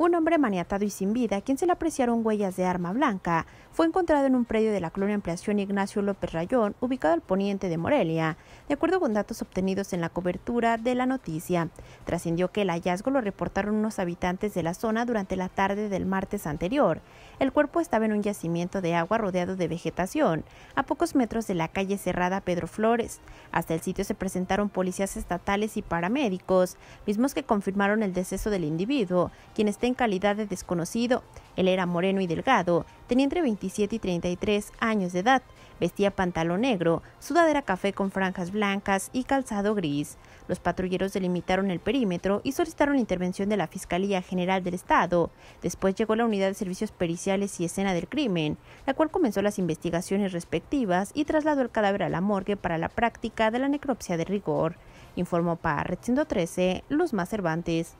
Un hombre maniatado y sin vida, quien se le apreciaron huellas de arma blanca, fue encontrado en un predio de la colonia Ampliación Ignacio López Rayón, ubicado al poniente de Morelia, de acuerdo con datos obtenidos en la cobertura de la noticia. Trascendió que el hallazgo lo reportaron unos habitantes de la zona durante la tarde del martes anterior. El cuerpo estaba en un yacimiento de agua rodeado de vegetación, a pocos metros de la calle cerrada Pedro Flores. Hasta el sitio se presentaron policías estatales y paramédicos, mismos que confirmaron el deceso del individuo, quien está en calidad de desconocido. Él era moreno y delgado, tenía entre 27 y 33 años de edad, vestía pantalón negro, sudadera café con franjas blancas y calzado gris. Los patrulleros delimitaron el perímetro y solicitaron la intervención de la Fiscalía General del Estado. Después llegó la Unidad de Servicios Periciales y Escena del Crimen, la cual comenzó las investigaciones respectivas y trasladó el cadáver a la morgue para la práctica de la necropsia de rigor informó para Red 113 más Cervantes.